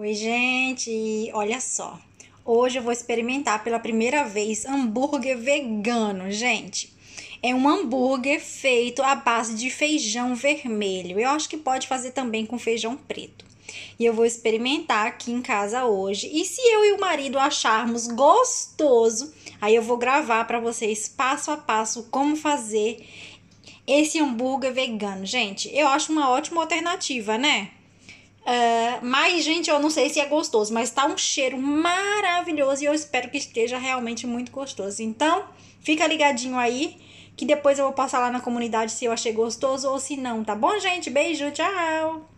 Oi, gente! Olha só, hoje eu vou experimentar pela primeira vez hambúrguer vegano, gente. É um hambúrguer feito à base de feijão vermelho. Eu acho que pode fazer também com feijão preto. E eu vou experimentar aqui em casa hoje. E se eu e o marido acharmos gostoso, aí eu vou gravar para vocês passo a passo como fazer esse hambúrguer vegano. Gente, eu acho uma ótima alternativa, né? Uh, mas, gente, eu não sei se é gostoso, mas tá um cheiro maravilhoso e eu espero que esteja realmente muito gostoso. Então, fica ligadinho aí, que depois eu vou passar lá na comunidade se eu achei gostoso ou se não, tá bom, gente? Beijo, tchau!